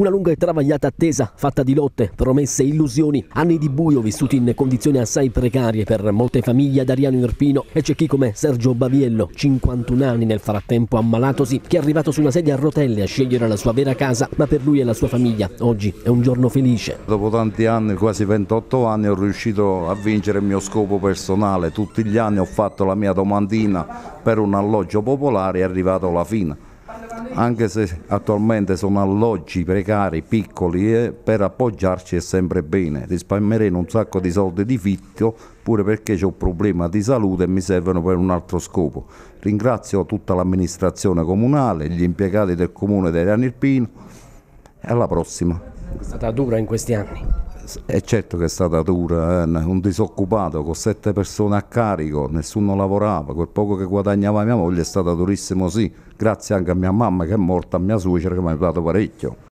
Una lunga e travagliata attesa, fatta di lotte, promesse e illusioni. Anni di buio vissuti in condizioni assai precarie per molte famiglie ad Ariano Irpino e c'è chi come Sergio Baviello, 51 anni nel frattempo ammalatosi, che è arrivato su una sedia a rotelle a scegliere la sua vera casa, ma per lui e la sua famiglia oggi è un giorno felice. Dopo tanti anni, quasi 28 anni, ho riuscito a vincere il mio scopo personale. Tutti gli anni ho fatto la mia domandina per un alloggio popolare e è arrivato alla fine anche se attualmente sono alloggi precari, piccoli, eh, per appoggiarci è sempre bene. Risparmieremo un sacco di soldi di fitto pure perché c'è un problema di salute e mi servono per un altro scopo. Ringrazio tutta l'amministrazione comunale, gli impiegati del comune di Rianirpino e alla prossima. È stata dura in questi anni è certo che è stata dura, eh? un disoccupato con sette persone a carico, nessuno lavorava, quel poco che guadagnava mia moglie è stato durissimo sì, grazie anche a mia mamma che è morta, a mia suocera che mi ha aiutato parecchio.